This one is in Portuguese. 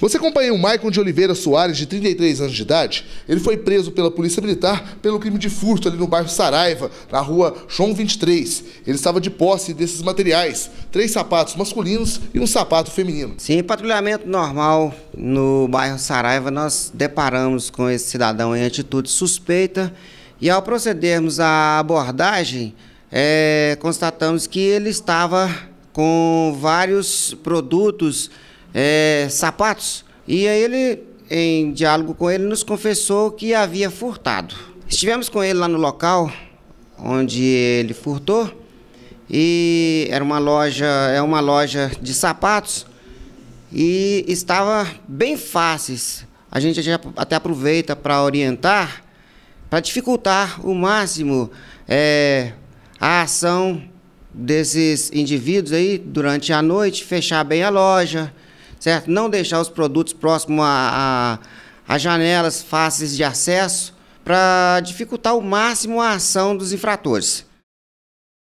Você acompanha o Maicon de Oliveira Soares, de 33 anos de idade? Ele foi preso pela Polícia Militar pelo crime de furto ali no bairro Saraiva, na rua João 23. Ele estava de posse desses materiais, três sapatos masculinos e um sapato feminino. Sim, patrulhamento normal no bairro Saraiva, nós deparamos com esse cidadão em atitude suspeita e ao procedermos à abordagem, é, constatamos que ele estava com vários produtos é, sapatos. E aí ele, em diálogo com ele, nos confessou que havia furtado. Estivemos com ele lá no local onde ele furtou e era uma loja, é uma loja de sapatos e estava bem fáceis. A gente até aproveita para orientar, para dificultar o máximo é, a ação desses indivíduos aí durante a noite, fechar bem a loja, certo? Não deixar os produtos próximos a, a, a janelas fáceis de acesso para dificultar o máximo a ação dos infratores.